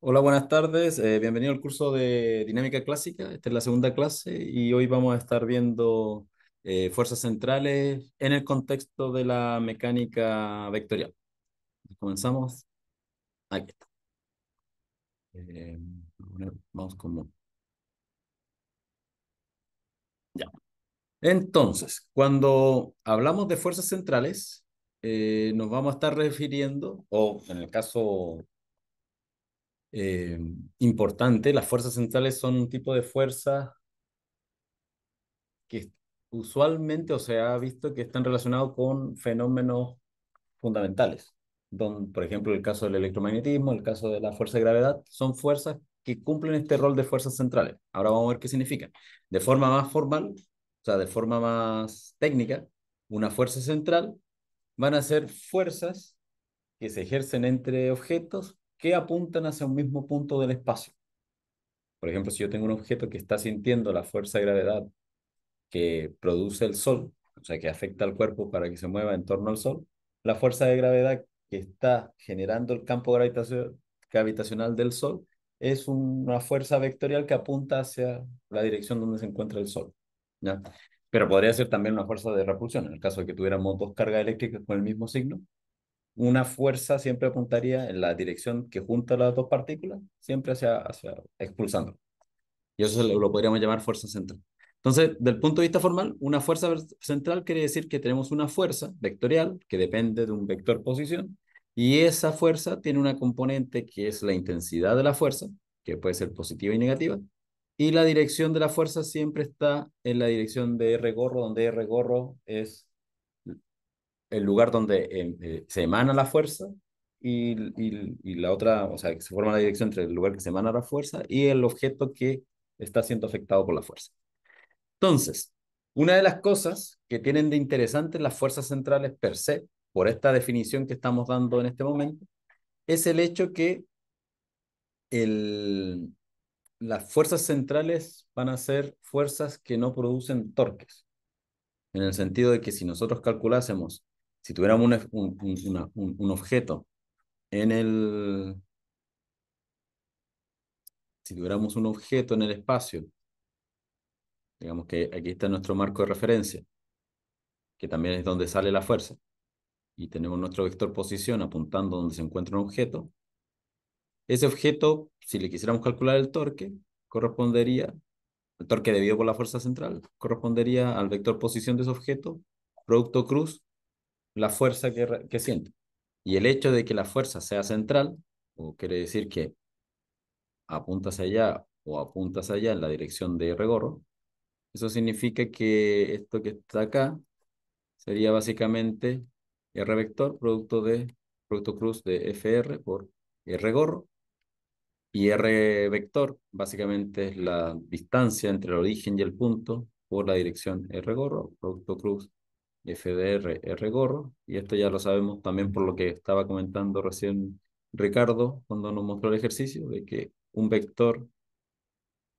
Hola, buenas tardes. Eh, bienvenido al curso de Dinámica Clásica. Esta es la segunda clase y hoy vamos a estar viendo eh, fuerzas centrales en el contexto de la mecánica vectorial. Comenzamos. Ahí está. Eh, vamos con... Ya. Entonces, cuando hablamos de fuerzas centrales, nos vamos a estar refiriendo, o en el caso eh, importante. Las fuerzas centrales son un tipo de fuerza que usualmente o se ha visto que están relacionados con fenómenos fundamentales, donde, por ejemplo, el caso del electromagnetismo, el caso de la fuerza de gravedad, son fuerzas que cumplen este rol de fuerzas centrales. Ahora vamos a ver qué significa. De forma más formal, o sea, de forma más técnica, una fuerza central van a ser fuerzas que se ejercen entre objetos que apuntan hacia un mismo punto del espacio. Por ejemplo, si yo tengo un objeto que está sintiendo la fuerza de gravedad que produce el Sol, o sea, que afecta al cuerpo para que se mueva en torno al Sol, la fuerza de gravedad que está generando el campo gravitacional del Sol es una fuerza vectorial que apunta hacia la dirección donde se encuentra el Sol. ¿ya? Pero podría ser también una fuerza de repulsión, en el caso de que tuviéramos dos cargas eléctricas con el mismo signo, una fuerza siempre apuntaría en la dirección que junta las dos partículas, siempre hacia, hacia expulsando. Y eso lo podríamos llamar fuerza central. Entonces, del punto de vista formal, una fuerza central quiere decir que tenemos una fuerza vectorial que depende de un vector posición y esa fuerza tiene una componente que es la intensidad de la fuerza, que puede ser positiva y negativa, y la dirección de la fuerza siempre está en la dirección de R gorro, donde R gorro es el lugar donde em, eh, se emana la fuerza y, la otra, o sea, que se forma la dirección entre el lugar que se emana la fuerza y el objeto que está siendo afectado por la fuerza. Entonces, una de las cosas que tienen de interesante las fuerzas centrales per se, por esta definición que estamos dando en este momento, es el hecho que el, las fuerzas centrales van a ser fuerzas que no producen torques. En el sentido de que si nosotros calculásemos si tuviéramos un, objeto en el... Si tuviéramos un objeto en el espacio, digamos que aquí está nuestro marco de referencia, que también es donde sale la fuerza, y tenemos nuestro vector posición apuntando donde se encuentra un objeto, ese objeto, si le quisiéramos calcular el torque, correspondería, el torque debido por la fuerza central, correspondería al vector posición de ese objeto, producto cruz la fuerza que, siento. Y el hecho de que la fuerza sea central, o quiere decir que apuntas allá o apuntas allá en la dirección de gorro, eso significa que esto que está acá sería básicamente R vector producto de producto cruz de FR por R gorro y R vector básicamente es la distancia entre el origen y el punto por la dirección R gorro producto cruz FDR Gorro, y esto ya lo sabemos también por lo que estaba comentando recién Ricardo cuando nos mostró el ejercicio, de que un vector,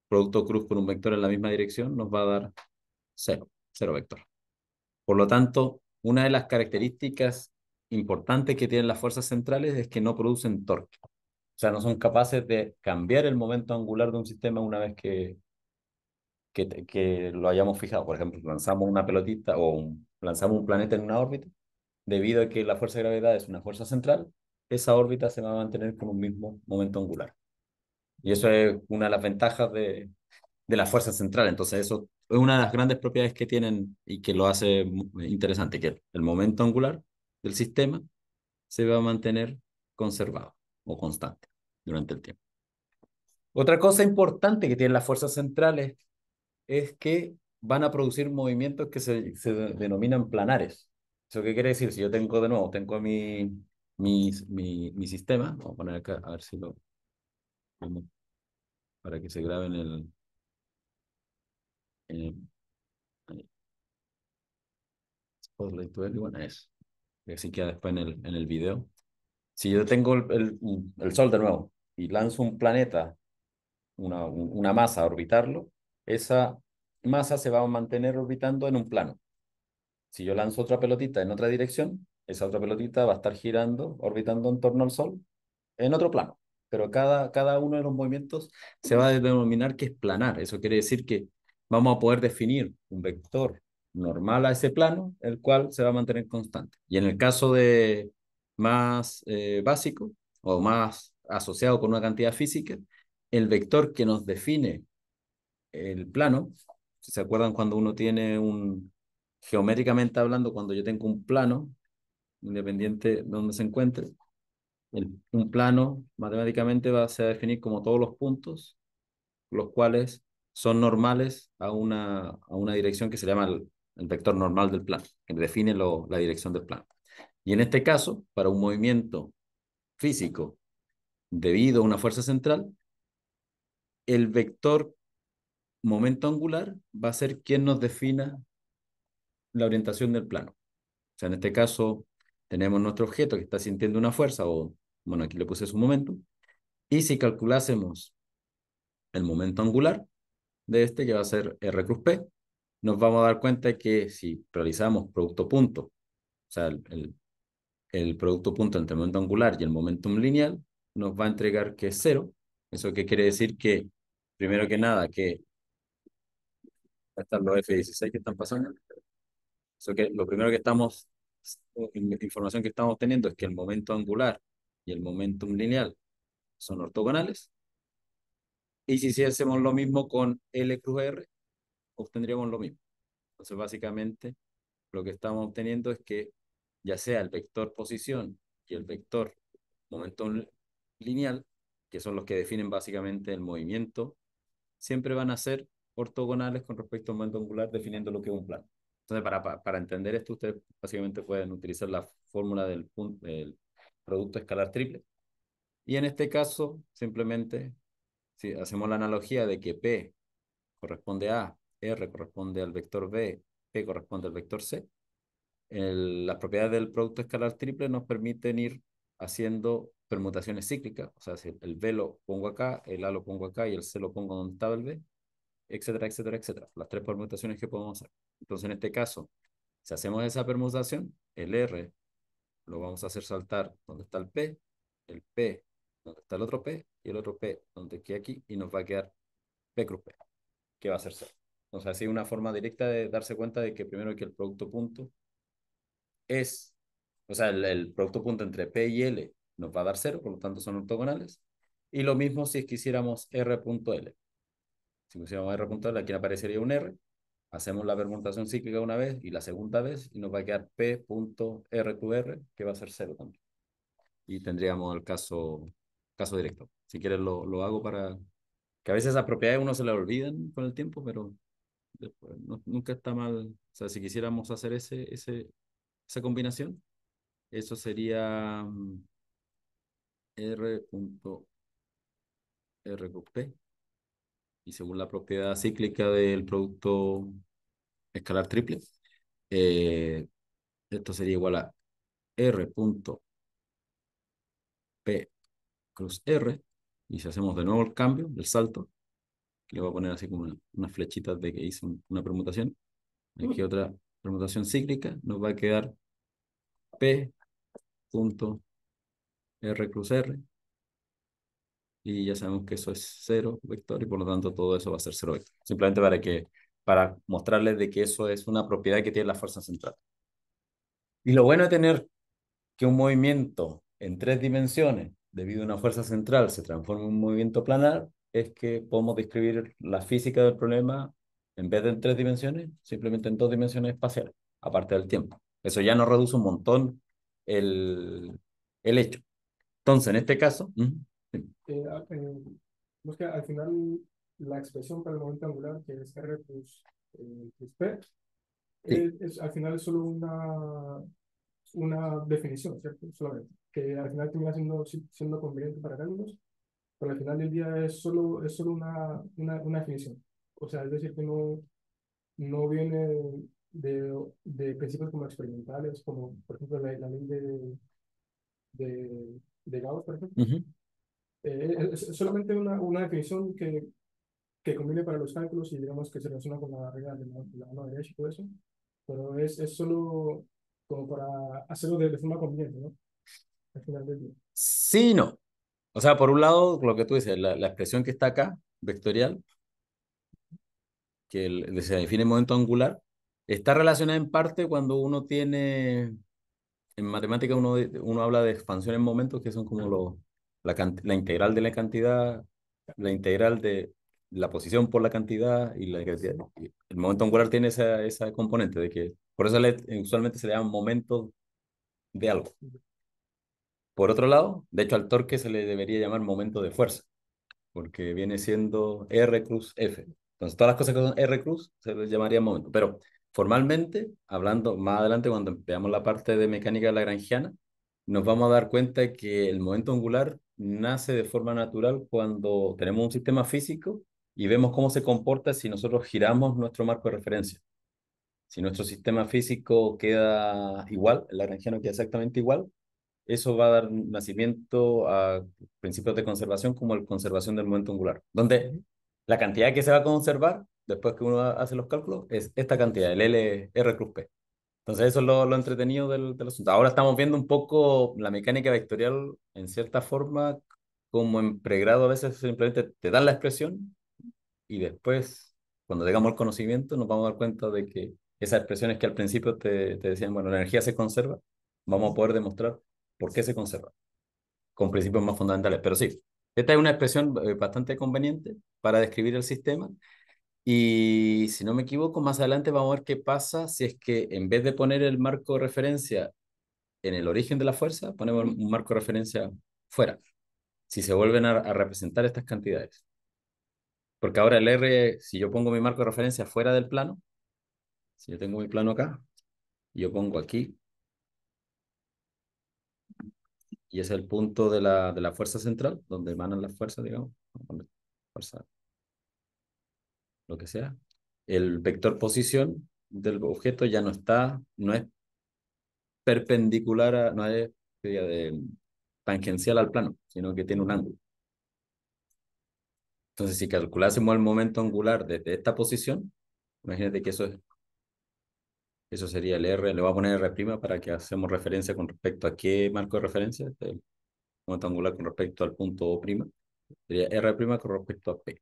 producto cruz con un vector en la misma dirección, nos va a dar cero, cero vector. Por lo tanto, una de las características importantes que tienen las fuerzas centrales es que no producen torque. O sea, no son capaces de cambiar el momento angular de un sistema una vez que, que, que lo hayamos fijado. Por ejemplo, lanzamos una pelotita o un lanzamos un planeta en una órbita, debido a que la fuerza de gravedad es una fuerza central, esa órbita se va a mantener con un mismo momento angular. Y eso es una de las ventajas de, de la fuerza central. Entonces, eso es una de las grandes propiedades que tienen y que lo hace interesante, que el momento angular del sistema se va a mantener conservado o constante durante el tiempo. Otra cosa importante que tienen las fuerzas centrales es que van a producir movimientos que se, se denominan planares. ¿Eso qué quiere decir? Si yo tengo de nuevo, tengo mi, mi, mi, mi sistema, vamos a poner acá, a ver si lo... Para que se grabe en el... En el Spotlight bueno, es. Que así queda después en el, en el video. Si yo tengo el, el, el Sol de nuevo y lanzo un planeta, una, una masa a orbitarlo, esa masa se va a mantener orbitando en un plano. Si yo lanzo otra pelotita en otra dirección, esa otra pelotita va a estar girando, orbitando en torno al Sol, en otro plano. Pero cada, cada uno de los movimientos se va a denominar que es planar. Eso quiere decir que vamos a poder definir un vector normal a ese plano, el cual se va a mantener constante. Y en el caso de más eh, básico o más asociado con una cantidad física, el vector que nos define el plano se acuerdan cuando uno tiene un, geométricamente hablando, cuando yo tengo un plano, independiente de donde se encuentre, un plano matemáticamente va a, ser definido definir como todos los puntos, los cuales son normales a una, a una dirección que se llama el, vector normal del plano, que define la dirección del plano. Y en este caso, para un movimiento físico debido a una fuerza central, el vector momento angular va a ser quien nos defina la orientación del plano. O sea, en este caso tenemos nuestro objeto que está sintiendo una fuerza, o bueno, aquí le puse su momento, y si calculásemos el momento angular de este, que va a ser R cruz P, nos vamos a dar cuenta que si realizamos producto punto, o sea, el, producto punto entre el momento angular y el momentum lineal, nos va a entregar que es cero. ¿Eso qué quiere decir? Que, primero que nada, que están los F-16 que están pasando. eso que lo primero que estamos, información que estamos obteniendo es que el momento angular y el momentum lineal son ortogonales. Y si hiciésemos lo mismo con L cruz R, obtendríamos lo mismo. Entonces, básicamente, lo que estamos obteniendo es que ya sea el vector posición y el vector momentum lineal, que son los que definen básicamente el movimiento, siempre van a ser ortogonales con respecto al momento angular, definiendo lo que es un plano. Entonces, para, para, entender esto, ustedes básicamente pueden utilizar la fórmula del, producto escalar triple. Y en este caso, simplemente, si hacemos la analogía de que P corresponde a, R corresponde al vector B, P corresponde al vector C, las propiedades del producto escalar triple nos permiten ir haciendo permutaciones cíclicas, o sea, si el B lo pongo acá, el A lo pongo acá y el C lo pongo donde estaba el B, etcétera, etcétera, etcétera. Las tres permutaciones que podemos hacer. Entonces, en este caso, si hacemos esa permutación, el R lo vamos a hacer saltar donde está el P, el P donde está el otro P y el otro P donde queda aquí y nos va a quedar P cruz P, que va a ser 0. sea, así una forma directa de darse cuenta de que primero que el producto punto es, o sea, el, producto punto entre P y L nos va a dar 0, por lo tanto son ortogonales. Y lo mismo si quisiéramos R punto L si pusiéramos R puntual, aquí aparecería un R. Hacemos la permutación cíclica una vez y la segunda vez y nos va a quedar P.RQR, que va a ser cero también. Y tendríamos el caso, caso directo. Si quieres lo, lo hago para... Que a veces esas propiedades uno se las olvidan con el tiempo, pero después, nunca está mal. O sea, si quisiéramos hacer ese, ese, esa combinación, eso sería mm, R. R.RQP y según la propiedad cíclica del producto escalar triple, eh, esto sería igual a R P cruz R, y si hacemos de nuevo el cambio, el salto, le voy a poner así como una, unas flechitas de que hice una permutación, aquí otra permutación cíclica, nos va a quedar P punto R cruz R y ya sabemos que eso es cero vector y por lo tanto todo eso va a ser cero vector. Simplemente para, que, para mostrarles de que eso es una propiedad que tiene la fuerza central. Y lo bueno de tener que un movimiento en tres dimensiones debido a una fuerza central se transforma en un movimiento planar es que podemos describir la física del problema en vez de en tres dimensiones, simplemente en dos dimensiones espaciales, aparte del tiempo. Eso ya nos reduce un montón el, hecho. Entonces, en este caso, eh, ah, eh, pues que al final la expresión para el momento angular, que es R plus, P, es, al final es solo una, una definición, Solamente. Que al final termina siendo, siendo conveniente para cálculos, pero al final del día es solo, es solo una, una, una definición. O sea, es decir, que no, no viene de, de principios como experimentales, como por ejemplo la, la ley de, de, de Gauss, por ejemplo. Eh, es solamente una, una definición que, que conviene para los cálculos y digamos que se relaciona con la regla de la, de la mano derecha y todo eso, pero es, es solo como para hacerlo de, de forma conveniente, ¿no? Al final Sí, no. O sea, por un lado, lo que tú dices, la, la expresión que está acá, vectorial, que se define en momento angular, está relacionada en parte cuando uno tiene, en matemática uno, uno habla de expansión en momentos, que son como los la, la integral de la cantidad, la integral de la posición por la cantidad y la cantidad. El momento angular tiene esa, esa componente de que, por eso eh, usualmente se le llama momento de algo. Por otro lado, de hecho al torque se le debería llamar momento de fuerza, porque viene siendo R cruz F. Entonces todas las cosas que son R cruz se les llamaría momento. Pero formalmente, hablando más adelante cuando veamos la parte de mecánica lagrangiana, nos vamos a dar cuenta que el momento angular nace de forma natural cuando tenemos un sistema físico y vemos cómo se comporta si nosotros giramos nuestro marco de referencia. Si nuestro sistema físico queda igual, el no queda exactamente igual, eso va a dar nacimiento a principios de conservación como la conservación del momento angular, donde la cantidad que se va a conservar después que uno hace los cálculos es esta cantidad, el LR cruz P. Entonces eso es lo, entretenido del, asunto. Ahora estamos viendo un poco la mecánica vectorial, en cierta forma, como en pregrado a veces simplemente te dan la expresión y después, cuando llegamos el conocimiento, nos vamos a dar cuenta de que esas expresiones que al principio te, te decían, bueno, la energía se conserva, vamos a poder demostrar por qué se conserva, con principios más fundamentales. Pero sí, esta es una expresión eh, bastante conveniente para describir el sistema y si no me equivoco, más adelante vamos a ver qué pasa si es que en vez de poner el marco de referencia en el origen de la fuerza, ponemos un marco de referencia fuera, si se vuelven a, representar estas cantidades. Porque ahora el R, si yo pongo mi marco de referencia fuera del plano, si yo tengo mi plano acá, yo pongo aquí, y es el punto de la, de la fuerza central, donde emanan las fuerzas, digamos, fuerza lo que sea, el vector posición del objeto ya no está, no es perpendicular a, no es mm, tangencial al plano, sino que tiene un ángulo. Entonces, si calculásemos el momento angular desde esta posición, imagínate que eso es, eso sería el R, le voy a poner R' para que hacemos referencia con respecto a qué marco de referencia, este, el momento angular con respecto al punto O', sería R' con respecto a P.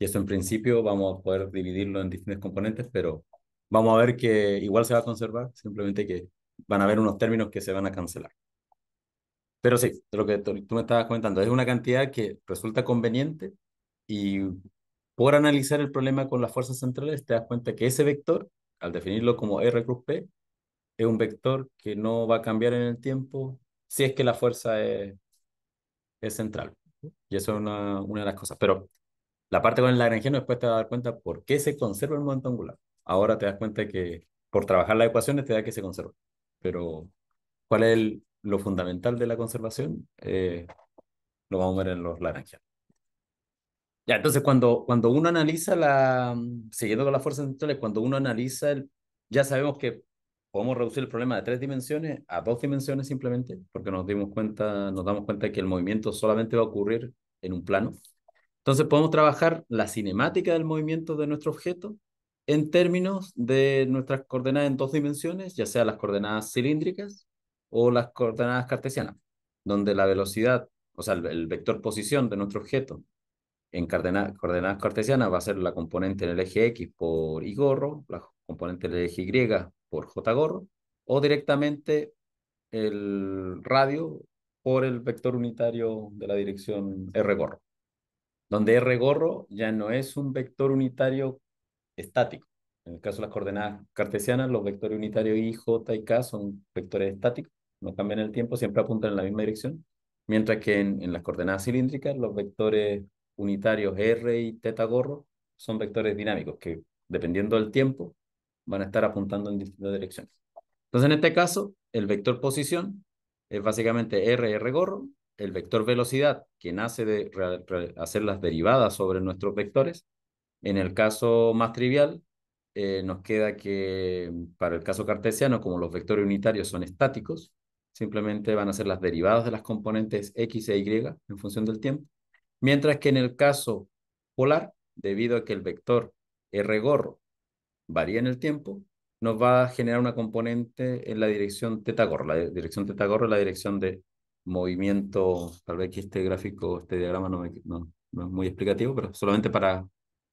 Y eso en principio vamos a poder dividirlo en diferentes componentes, pero vamos a ver que igual se va a conservar, simplemente que van a haber unos términos que se van a cancelar. Pero sí, lo que tú me estabas comentando, es una cantidad que resulta conveniente y por analizar el problema con las fuerzas centrales te das cuenta que ese vector, al definirlo como R cruz P, es un vector que no va a cambiar en el tiempo si es que la fuerza es, es central. Y eso es una, una de las cosas. Pero la parte con el lagrangiano después te vas a dar cuenta por qué se conserva el momento angular. Ahora te das cuenta que por trabajar las ecuaciones te da que se conserva. Pero, ¿cuál es lo fundamental de la conservación? Eh, lo vamos a ver en los lagrangianos. Ya, entonces cuando, cuando uno analiza la, siguiendo con las fuerzas centrales, cuando uno analiza, el, ya sabemos que podemos reducir el problema de tres dimensiones a dos dimensiones simplemente, porque nos dimos cuenta, nos damos cuenta que el movimiento solamente va a ocurrir en un plano. Entonces podemos trabajar la cinemática del movimiento de nuestro objeto en términos de nuestras coordenadas en dos dimensiones, ya sea las coordenadas cilíndricas o las coordenadas cartesianas, donde la velocidad, o sea, el, vector posición de nuestro objeto en coordenadas, coordenadas cartesianas va a ser la componente en el eje X por Y gorro, la componente en el eje Y por J gorro, o directamente el radio por el vector unitario de la dirección R gorro donde R gorro ya no es un vector unitario estático. En el caso de las coordenadas cartesianas, los vectores unitarios I, J y K son vectores estáticos, no cambian el tiempo, siempre apuntan en la misma dirección, mientras que en, las coordenadas cilíndricas, los vectores unitarios R y teta gorro son vectores dinámicos que, dependiendo del tiempo, van a estar apuntando en distintas direcciones. Entonces, en este caso, el vector posición es básicamente R, R gorro, el vector velocidad, que nace de hacer las derivadas sobre nuestros vectores. En el caso más trivial, eh, nos queda que para el caso cartesiano, como los vectores unitarios son estáticos, simplemente van a ser las derivadas de las componentes x e y en función del tiempo. Mientras que en el caso polar, debido a que el vector r gorro varía en el tiempo, nos va a generar una componente en la dirección teta gorro. La dirección teta gorro es la dirección de movimiento, tal vez que este gráfico, este diagrama no, no, es muy explicativo, pero solamente para,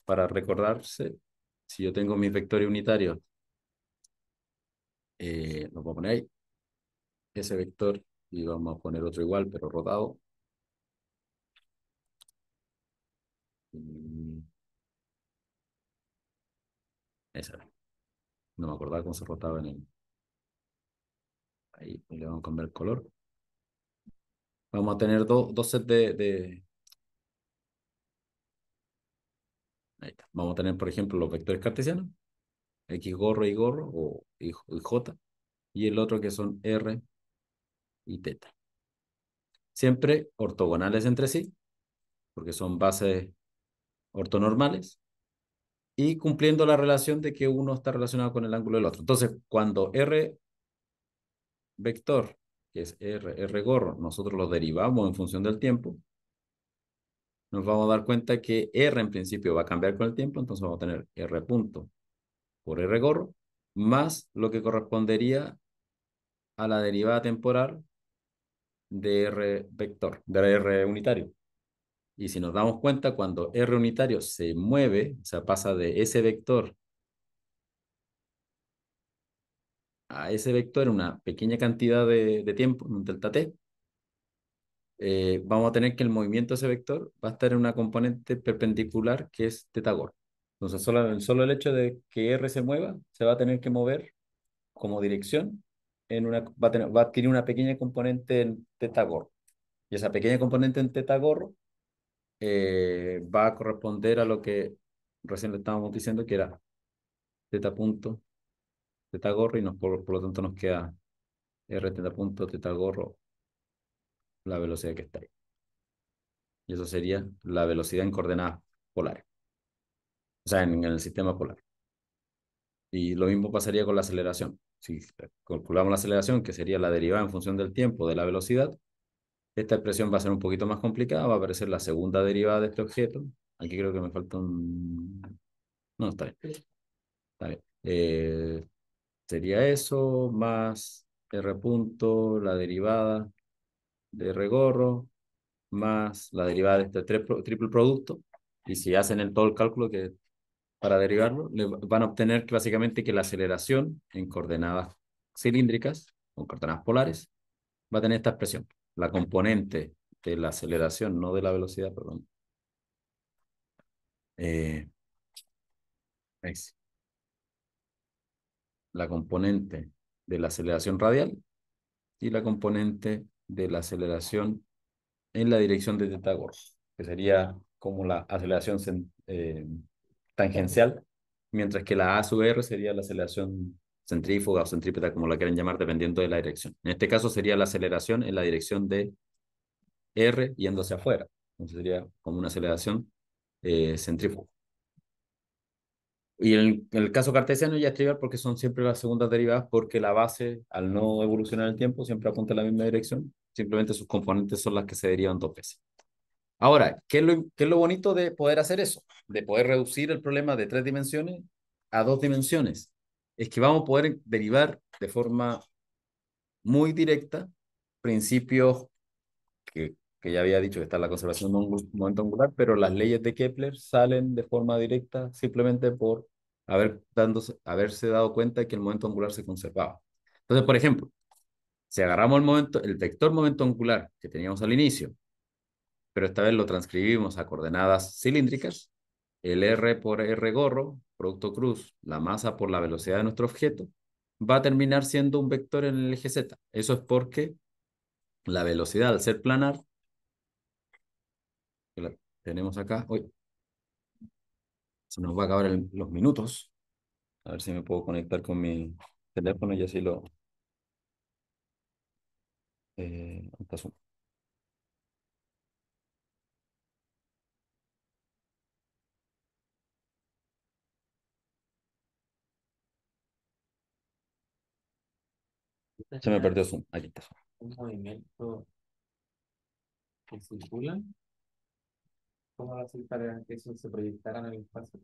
para recordarse, si yo tengo mis vectores unitarios, eh, lo voy a poner ahí, ese vector, y vamos a poner otro igual, pero rotado. Mm. Esa. No me acordaba cómo se rotaba en el... Ahí le vamos a cambiar el color. Vamos a tener dos sets de, Ahí Vamos a tener, por ejemplo, los vectores cartesianos, X gorro y gorro, o y, y J, y el otro que son R y teta. Siempre ortogonales entre sí, porque son bases ortonormales, y cumpliendo la relación de que uno está relacionado con el ángulo del otro. Entonces, cuando R vector que es R, R gorro, nosotros lo derivamos en función del tiempo, nos vamos a dar cuenta que R en principio va a cambiar con el tiempo, entonces vamos a tener R punto por R gorro, más lo que correspondería a la derivada temporal de R vector, de R unitario. Y si nos damos cuenta, cuando R unitario se mueve, o sea, pasa de ese vector a ese vector una pequeña cantidad de, tiempo, en un delta t, eh, vamos a tener que el movimiento de ese vector va a estar en una componente perpendicular que es tetagor. Entonces, solo, solo el hecho de que R se mueva, se va a tener que mover como dirección, en una, va, a tener, va a adquirir una pequeña componente en tetagor. Y esa pequeña componente en teta eh, va a corresponder a lo que recién le estábamos diciendo, que era teta punto gorro y nos, por, lo tanto nos queda r teta punto teta gorro la velocidad que está ahí. Y eso sería la velocidad en coordenadas polares. O sea, en, el sistema polar. Y lo mismo pasaría con la aceleración. Si calculamos la aceleración, que sería la derivada en función del tiempo de la velocidad, esta expresión va a ser un poquito más complicada, va a aparecer la segunda derivada de este objeto. Aquí creo que me falta un... No, está bien. Está bien. Eh, Sería eso más R punto, la derivada de regorro, más la derivada de este triple producto. Y si hacen el, todo el cálculo que para derivarlo, van a obtener básicamente que la aceleración en coordenadas cilíndricas, con coordenadas polares, va a tener esta expresión. La componente de la aceleración, no de la velocidad, perdón. Eh, la componente de la aceleración radial y la componente de la aceleración en la dirección de Teta-Gorz. que sería como la aceleración eh, tangencial, mientras que la A sub R sería la aceleración centrífuga o centrípeta, como la quieren llamar, dependiendo de la dirección. En este caso sería la aceleración en la dirección de R yéndose afuera. Entonces sería como una aceleración eh, centrífuga. Y en el, caso cartesiano ya es porque son siempre las segundas derivadas, porque la base, al no evolucionar el tiempo, siempre apunta en la misma dirección. Simplemente sus componentes son las que se derivan dos veces. Ahora, ¿qué lo, qué es lo bonito de poder hacer eso? De poder reducir el problema de tres dimensiones a dos dimensiones. Es que vamos a poder derivar de forma muy directa principios que que ya había dicho que está la conservación momento angular, pero las leyes de Kepler salen de forma directa simplemente por haber dándose, haberse dado cuenta de que el momento angular se conservaba. Entonces, por ejemplo, si agarramos el, momento, el vector momento angular que teníamos al inicio, pero esta vez lo transcribimos a coordenadas cilíndricas, el R por R gorro, producto cruz, la masa por la velocidad de nuestro objeto, va a terminar siendo un vector en el eje Z. Eso es porque la velocidad, al ser planar, tenemos acá. Uy, se nos va a acabar los minutos. A ver si me puedo conectar con mi teléfono y así lo... Eh, se me perdió Zoom. Aquí está. Un movimiento que circula ¿Cómo lo para que eso se proyectara en el espacio?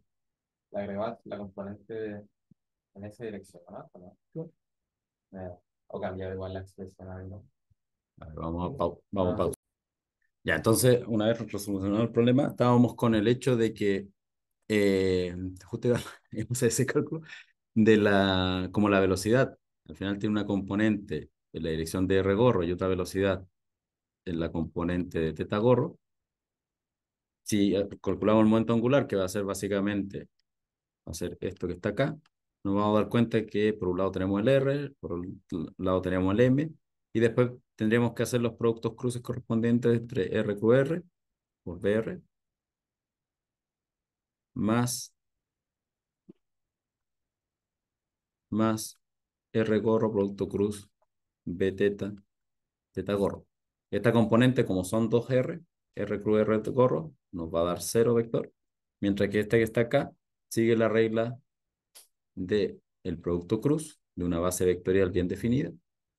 la la componente en esa dirección, ¿no? ¿O, cambiar igual la expresión, ¿no? A ver, vamos a pausar. Ah. Ya, entonces, una vez resolucionado el problema, estábamos con el hecho de que, eh, justo hemos ese cálculo, de la, como la velocidad. Al final tiene una componente en la dirección de R gorro y otra velocidad en la componente de teta gorro si eh, calculamos el momento angular, que va a ser básicamente, va esto que está acá, nos vamos a dar cuenta que por un lado tenemos el R, por otro lado tenemos el M, y después tendríamos que hacer los productos cruces correspondientes entre RQR por BR más más R gorro producto cruz B teta teta gorro. Esta componente, como son dos R, R cruz R gorro, nos va a dar cero vector, mientras que esta que está acá sigue la regla del el producto cruz de una base vectorial bien definida,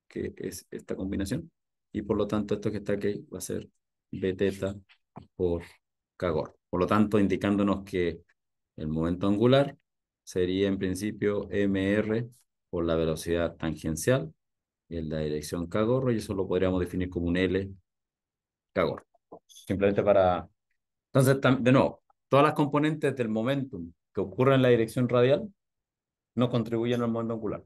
que es esta combinación, y por lo tanto esto que está aquí va a ser Bθ por Cagor. Por lo tanto, indicándonos que el momento angular sería en principio mr por la velocidad tangencial en la dirección Cagorro, y eso lo podríamos definir como un L Cagorro. Simplemente para entonces, de nuevo, todas las componentes del momentum que ocurren en la dirección radial no contribuyen al momento angular.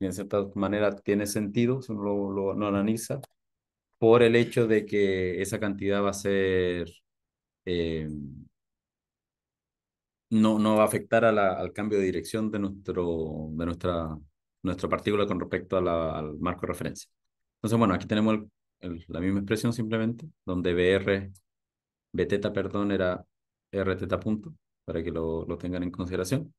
Y en cierta manera tiene sentido, si uno lo, analiza, por el hecho de que esa cantidad va a ser... Eh, no, no va a afectar a la, al cambio de dirección de, nuestro, de nuestra, nuestra partícula con respecto a al marco de referencia. Entonces, bueno, aquí tenemos la misma expresión simplemente, donde BR Bteta, perdón, era Rteta punto, para que lo, tengan en consideración.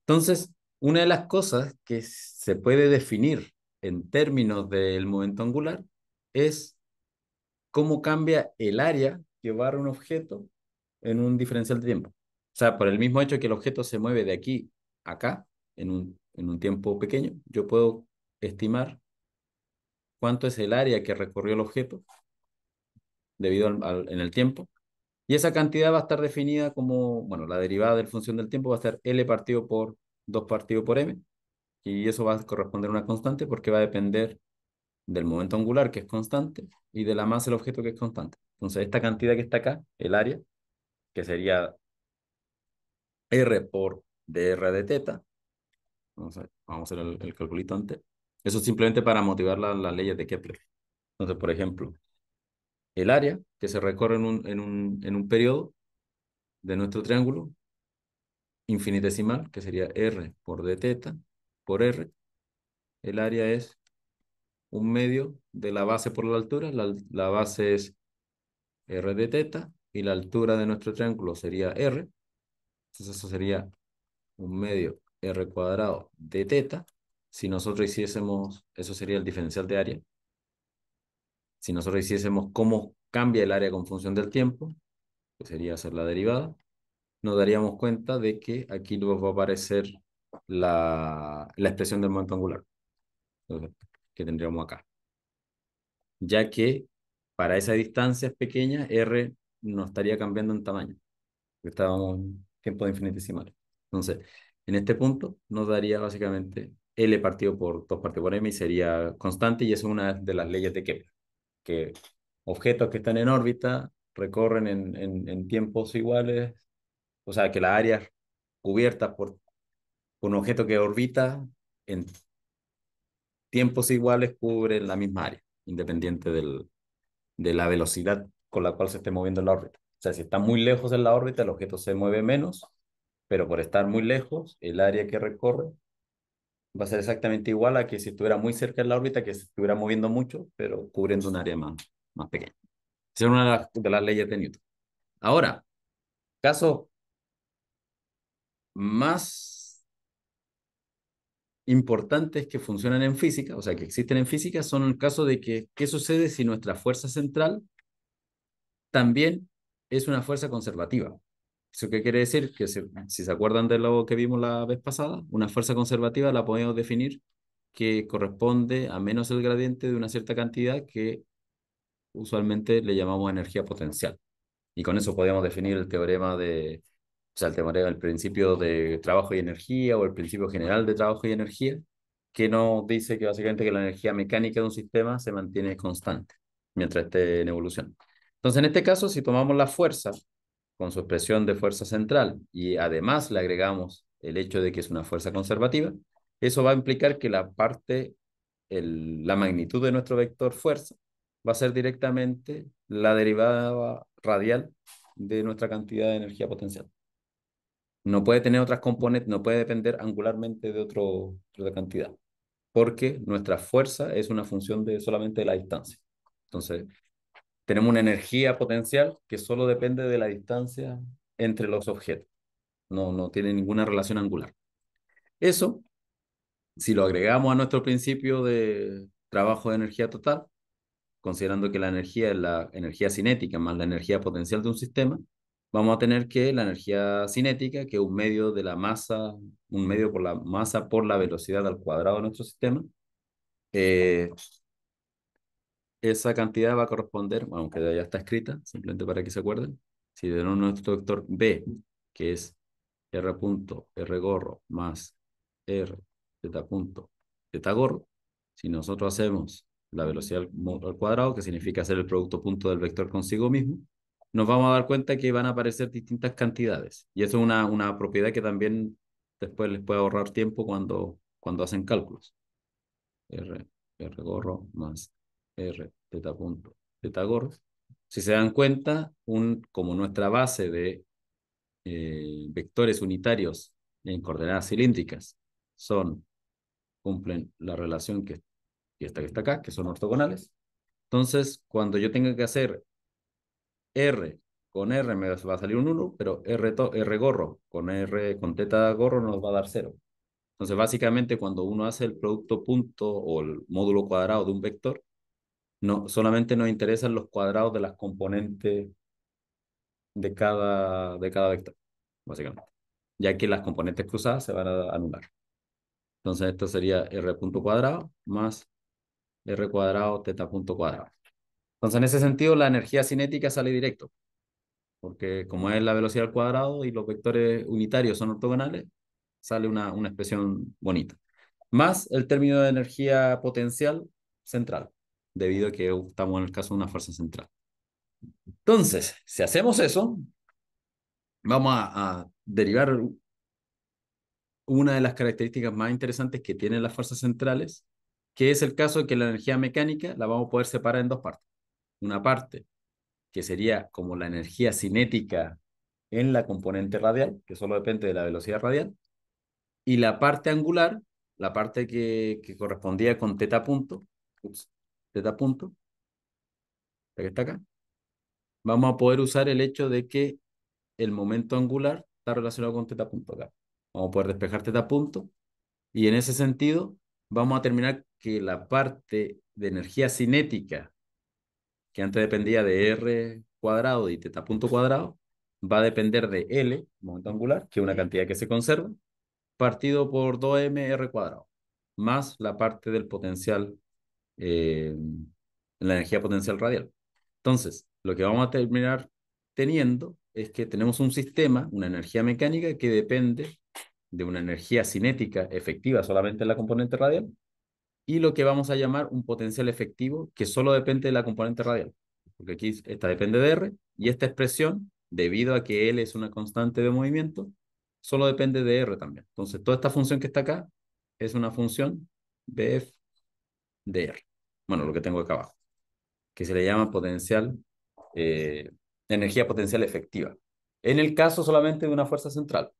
Entonces, una de las cosas que se puede definir en términos del momento angular es cómo cambia el área que barra un objeto en un diferencial de tiempo. O sea, por el mismo hecho que el objeto se mueve de aquí a acá en un, en un tiempo pequeño, yo puedo estimar cuánto es el área que recorrió el objeto debido en el tiempo y esa cantidad va a estar definida como, bueno, la derivada de la función del tiempo va a ser L partido por 2 partido por M. Y eso va a corresponder a una constante porque va a depender del momento angular, que es constante, y de la masa del objeto, que es constante. Entonces, esta cantidad que está acá, el área, que sería R por dr de teta, vamos a, vamos a hacer el, calculito antes, eso es simplemente para motivar las la leyes de Kepler. Entonces, por ejemplo, el área que se recorre en un, en un, en un periodo de nuestro triángulo infinitesimal, que sería R por dθ por R. El área es un medio de la base por la altura. La, base es R de teta y la altura de nuestro triángulo sería R. Entonces eso sería un medio R cuadrado de teta. Si nosotros hiciésemos, eso sería el diferencial de área. Si nosotros hiciésemos cómo cambia el área con función del tiempo, que sería hacer la derivada, nos daríamos cuenta de que aquí nos va a aparecer la, la expresión del momento angular que tendríamos acá. Ya que para esas distancias pequeñas, R no estaría cambiando en tamaño. Estábamos en tiempo de infinitesimal. Entonces, en este punto nos daría básicamente L partido por 2 partido por M y sería constante y es una de las leyes de Kepler que objetos que están en órbita recorren en, en, tiempos iguales, o sea, que la área cubierta por, por un objeto que orbita en tiempos iguales cubre la misma área, independiente del, de la velocidad con la cual se esté moviendo la órbita. O sea, si está muy lejos en la órbita, el objeto se mueve menos, pero por estar muy lejos, el área que recorre va a ser exactamente igual a que si estuviera muy cerca de la órbita, que se estuviera moviendo mucho, pero cubriendo un área más, más pequeña. Esa es una de las, leyes de Newton. Ahora, caso más importantes que funcionan en física, o sea, que existen en física, son el caso de que, ¿qué sucede si nuestra fuerza central también es una fuerza conservativa? ¿Eso qué quiere decir? Que si, se acuerdan de lo que vimos la vez pasada, una fuerza conservativa la podemos definir que corresponde a menos el gradiente de una cierta cantidad que usualmente le llamamos energía potencial. Y con eso podemos definir el teorema de, o sea, el teorema, el principio de trabajo y energía o el principio general de trabajo y energía, que nos dice que básicamente que la energía mecánica de un sistema se mantiene constante mientras esté en evolución. Entonces, en este caso, si tomamos la fuerza con su expresión de fuerza central y además le agregamos el hecho de que es una fuerza conservativa, eso va a implicar que la parte, la magnitud de nuestro vector fuerza va a ser directamente la derivada radial de nuestra cantidad de energía potencial. No puede tener otras componentes, no puede depender angularmente de otro, otra cantidad, porque nuestra fuerza es una función de solamente de la distancia. Entonces, tenemos una energía potencial que solo depende de la distancia entre los objetos. No, no tiene ninguna relación angular. Eso, si lo agregamos a nuestro principio de trabajo de energía total, considerando que la energía es la energía cinética más la energía potencial de un sistema, vamos a tener que la energía cinética, que es un medio de la masa, un medio por la masa por la velocidad al cuadrado de nuestro sistema, eh, esa cantidad va a corresponder, aunque ya está escrita, simplemente para que se acuerden, si tenemos nuestro vector B, que es R punto R gorro más R zeta punto zeta gorro, si nosotros hacemos la velocidad al cuadrado, que significa hacer el producto punto del vector consigo mismo, nos vamos a dar cuenta que van a aparecer distintas cantidades. Y eso es una, una propiedad que también después les puede ahorrar tiempo cuando, cuando hacen cálculos. R, R gorro más R, teta punto, teta gorro. Si se dan cuenta, un, como nuestra base de eh, vectores unitarios en coordenadas cilíndricas son, cumplen la relación que, que que está acá, que son ortogonales, entonces cuando yo tenga que hacer R con R me va a salir un 1, pero R, R gorro con R con teta gorro nos va a dar 0. Entonces, básicamente, cuando uno hace el producto punto o el módulo cuadrado de un vector, no, solamente nos interesan los cuadrados de las componentes de cada, de cada vector, básicamente. Ya que las componentes cruzadas se van a anular. Entonces esto sería r punto cuadrado más r cuadrado teta punto cuadrado. Entonces en ese sentido la energía cinética sale directo. Porque como es la velocidad al cuadrado y los vectores unitarios son ortogonales, sale una, una expresión bonita. Más el término de energía potencial central debido a que estamos en el caso de una fuerza central. Entonces, si hacemos eso, vamos a, derivar una de las características más interesantes que tienen las fuerzas centrales, que es el caso de que la energía mecánica la vamos a poder separar en dos partes. Una parte que sería como la energía cinética en la componente radial, que solo depende de la velocidad radial, y la parte angular, la parte que, correspondía con teta punto, teta punto? ¿La que está acá? Vamos a poder usar el hecho de que el momento angular está relacionado con teta punto acá. Vamos a poder despejar teta punto y en ese sentido vamos a terminar que la parte de energía cinética que antes dependía de R cuadrado y teta punto cuadrado va a depender de L, momento angular, que es una cantidad que se conserva, partido por 2m R cuadrado, más la parte del potencial eh, la energía potencial radial. Entonces, lo que vamos a terminar teniendo es que tenemos un sistema, una energía mecánica que depende de una energía cinética efectiva solamente en la componente radial y lo que vamos a llamar un potencial efectivo que solo depende de la componente radial. Porque aquí esta depende de R y esta expresión, debido a que L es una constante de movimiento, solo depende de R también. Entonces, toda esta función que está acá es una función BF de R bueno, lo que tengo acá abajo, que se le llama potencial, eh, energía potencial efectiva. En el caso solamente de una fuerza central,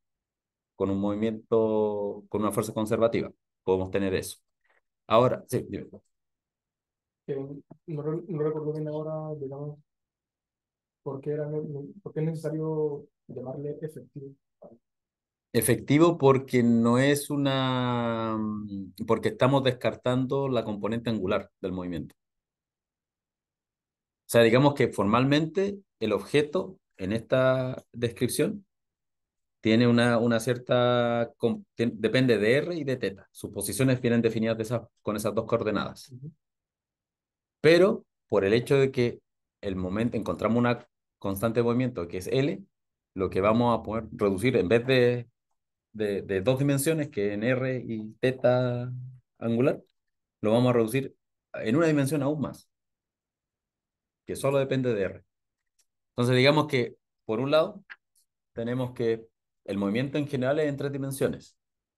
con un movimiento, con una fuerza conservativa, podemos tener eso. Ahora, sí, dime. No, no, recuerdo bien ahora, digamos, por qué, era, por qué es necesario llamarle efectivo. Efectivo porque no es una, mm, porque estamos descartando la componente angular del movimiento. O sea, digamos que formalmente el objeto en esta descripción tiene una, una cierta, depende de R y de teta. Sus posiciones vienen definidas esas, con esas dos coordenadas. Pero por el hecho de que el momento encontramos una constante de movimiento que es L, lo que vamos a poder reducir en vez de de, dos dimensiones, que en R y teta angular, lo vamos a reducir en una dimensión aún más, que solo depende de R. Entonces digamos que, por un lado, tenemos que el movimiento en general es en tres dimensiones,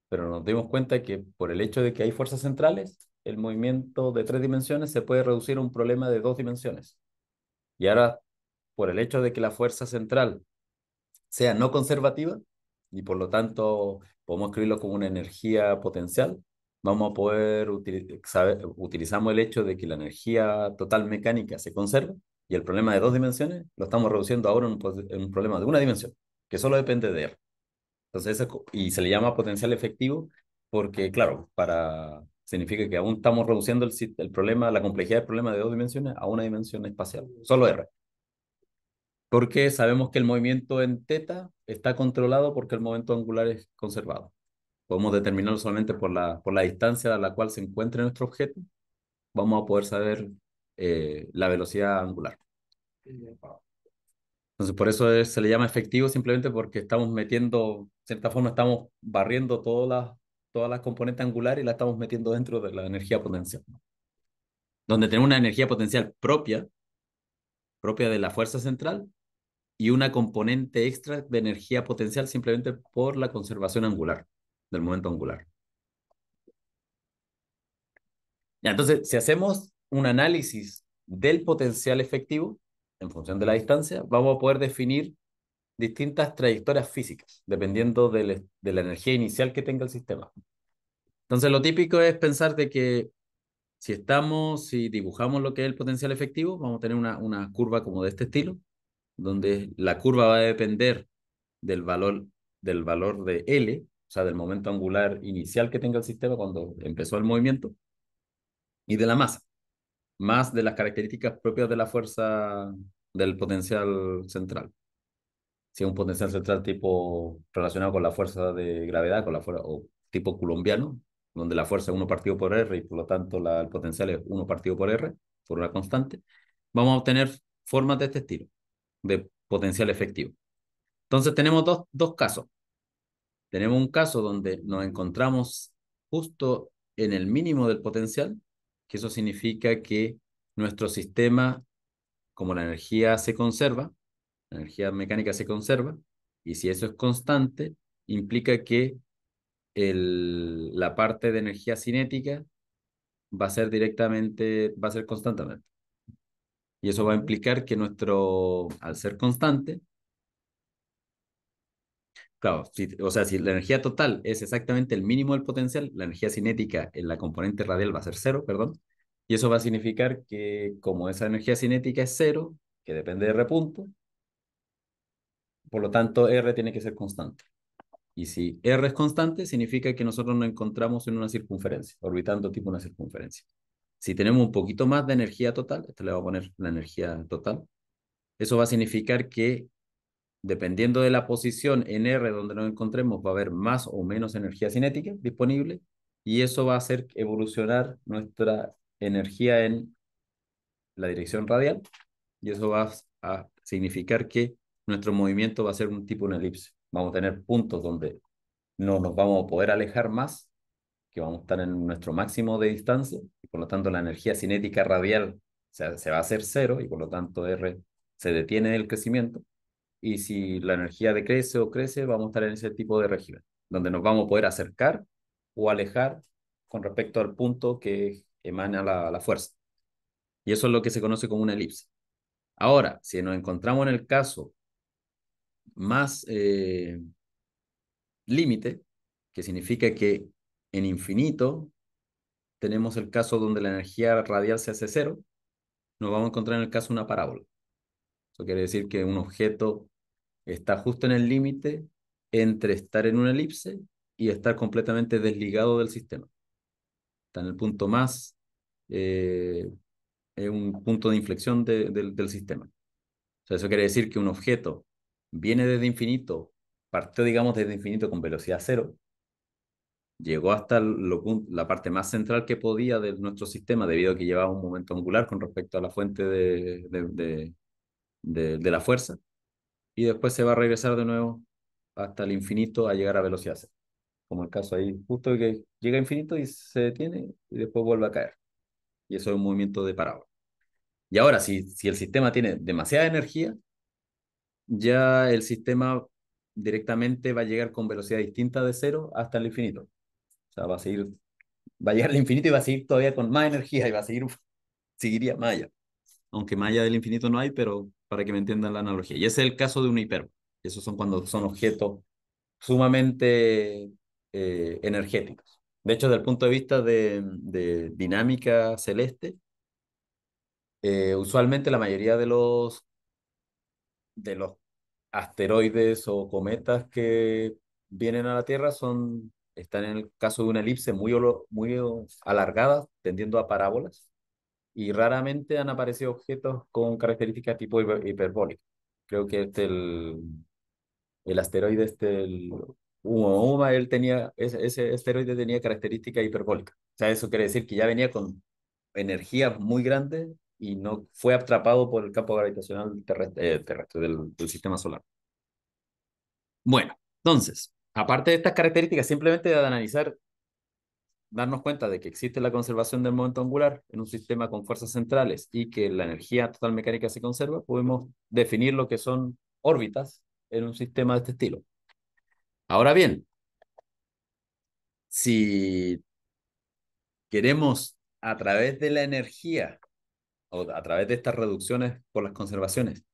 pero nos dimos cuenta que por el hecho de que hay fuerzas centrales, el movimiento de tres dimensiones se puede reducir a un problema de dos dimensiones. Y ahora, por el hecho de que la fuerza central sea no conservativa, y por lo tanto podemos escribirlo como una energía potencial, vamos a poder utilizar utilizamos el hecho de que la energía total mecánica se conserva y el problema de dos dimensiones lo estamos reduciendo ahora en un, problema de una dimensión, que solo depende de R. Entonces, y se le llama potencial efectivo porque, claro, para, significa que aún estamos reduciendo el, el problema, la complejidad del problema de dos dimensiones a una dimensión espacial, solo R porque sabemos que el movimiento en teta está controlado porque el momento angular es conservado. Podemos determinarlo solamente por la, por la distancia a la cual se encuentra nuestro objeto, vamos a poder saber eh, la velocidad angular. Entonces, por eso se le llama efectivo, simplemente porque estamos metiendo, de cierta forma, estamos barriendo todas las, todas las componentes angulares y las estamos metiendo dentro de la energía potencial. Donde tenemos una energía potencial propia, propia de la fuerza central, y una componente extra de energía potencial simplemente por la conservación angular, del momento angular. entonces, si hacemos un análisis del potencial efectivo en función de la distancia, vamos a poder definir distintas trayectorias físicas, dependiendo de la energía inicial que tenga el sistema. Entonces, lo típico es pensar de que si estamos, si dibujamos lo que es el potencial efectivo, vamos a tener una, una curva como de este estilo, donde la curva va a depender del valor, del valor de L, o sea, del momento angular inicial que tenga el sistema cuando empezó el movimiento, y de la masa, más de las características propias de la fuerza del potencial central. Si es un potencial central tipo relacionado con la fuerza de gravedad, con la fuerza, o tipo colombiano, donde la fuerza es 1 partido por R y por lo tanto el potencial es 1 partido por R, por una constante, vamos a obtener formas de este estilo de potencial efectivo. Entonces tenemos dos, dos casos. Tenemos un caso donde nos encontramos justo en el mínimo del potencial, que eso significa que nuestro sistema, como la energía se conserva, la energía mecánica se conserva, y si eso es constante, implica que el, la parte de energía cinética va a ser directamente, va a ser constantemente. Y eso va a implicar que nuestro, al ser constante, claro, o sea, si la energía total es exactamente el mínimo del potencial, la energía cinética en la componente radial va a ser cero, perdón, y eso va a significar que como esa energía cinética es cero, que depende de R punto, por lo tanto R tiene que ser constante. Y si R es constante, significa que nosotros nos encontramos en una circunferencia, orbitando tipo una circunferencia. Si tenemos un poquito más de energía total, esto le voy a poner la energía total, eso va a significar que dependiendo de la posición en R donde nos encontremos, va a haber más o menos energía cinética disponible y eso va a hacer evolucionar nuestra energía en la dirección radial y eso va a significar que nuestro movimiento va a ser un tipo de elipse. Vamos a tener puntos donde no nos vamos a poder alejar más, que vamos a estar en nuestro máximo de distancia por lo tanto la energía cinética radial se, va a hacer cero y por lo tanto R se detiene el crecimiento. Y si la energía decrece o crece, vamos a estar en ese tipo de régimen, donde nos vamos a poder acercar o alejar con respecto al punto que emana la, fuerza. Y eso es lo que se conoce como una elipse. Ahora, si nos encontramos en el caso más eh, límite, que significa que en infinito tenemos el caso donde la energía radial se hace cero, nos vamos a encontrar en el caso una parábola. Eso quiere decir que un objeto está justo en el límite entre estar en una elipse y estar completamente desligado del sistema. Está en el punto más, en eh, es un punto de inflexión del sistema. eso quiere decir que un objeto viene desde infinito, partió, digamos, desde infinito con velocidad cero, llegó hasta la parte más central que podía de nuestro sistema, debido a que llevaba un momento angular con respecto a la fuente de, de, de, la fuerza, y después se va a regresar de nuevo hasta el infinito a llegar a velocidad cero, como el caso ahí, justo que llega a infinito y se detiene y después vuelve a caer. Y eso es un movimiento de parábola. Y ahora, si, si el sistema tiene demasiada energía, ya el sistema directamente va a llegar con velocidad distinta de cero hasta el infinito. O sea, va a seguir, va a llegar al infinito y va a seguir todavía con más energía y va a seguir, seguiría Maya Aunque Maya del infinito no hay, pero para que me entiendan la analogía. Y ese es el caso de un hiperbo. Esos son cuando son objetos sumamente eh, energéticos. De hecho, desde el punto de vista de, dinámica celeste, eh, usualmente la mayoría de los, de los asteroides o cometas que vienen a la Tierra son están en el caso de una elipse muy, muy oh, alargada, tendiendo a parábolas, y raramente han aparecido objetos con características tipo hiperbólico. Creo que este el, asteroide, este, el él tenía, ese, ese asteroide tenía característica hiperbólica. O sea, eso quiere decir que ya venía con energía muy grande y no fue atrapado por el campo gravitacional terrestre, eh, del sistema solar. Bueno, entonces, aparte de estas características, simplemente de analizar, darnos cuenta de que existe la conservación del momento angular en un sistema con fuerzas centrales y que la energía total mecánica se conserva, podemos definir lo que son órbitas en un sistema de este estilo. Ahora bien, si queremos a través de la energía o a través de estas reducciones por las conservaciones